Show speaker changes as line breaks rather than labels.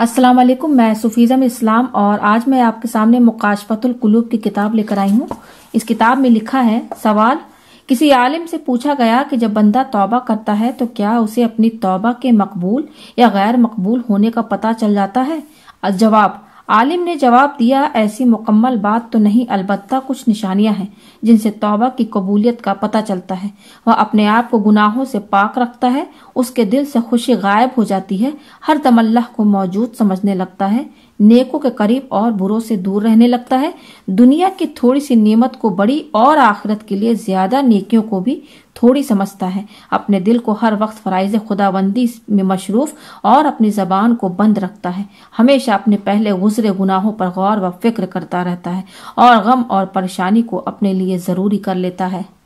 अस्सलाम वालेकुम मैं सुफीज़म इस्लाम और आज मैं आपके सामने मुकाशफतुल कुलूब की किताब लेकर आई हूँ इस किताब में लिखा है सवाल किसी आलिम से पूछा गया कि जब बंदा तौबा करता है तो क्या उसे अपनी तौबा के मकबूल या गैर मकबूल होने का पता चल जाता है जवाब आलिम ने जवाब दिया ऐसी मुकम्मल बात तो नहीं अलबत्ता कुछ निशानियां हैं जिनसे तौबा की कबूलियत का पता चलता है वह अपने आप को गुनाहों से पाक रखता है उसके दिल से खुशी गायब हो जाती है हर दम अल्लाह को मौजूद समझने लगता है नेकों के करीब और बुरों से दूर रहने लगता है दुनिया की थोड़ी सी नियमत को बड़ी और आखिरत के लिए ज़्यादा नेकियों को भी थोड़ी समझता है अपने दिल को हर वक्त फ़राइज़ खुदाबंदी में मशरूफ़ और अपनी ज़बान को बंद रखता है हमेशा अपने पहले गुजरे गुनाहों पर गौर व फिक्र करता रहता है और गम और परेशानी को अपने लिए ज़रूरी कर लेता है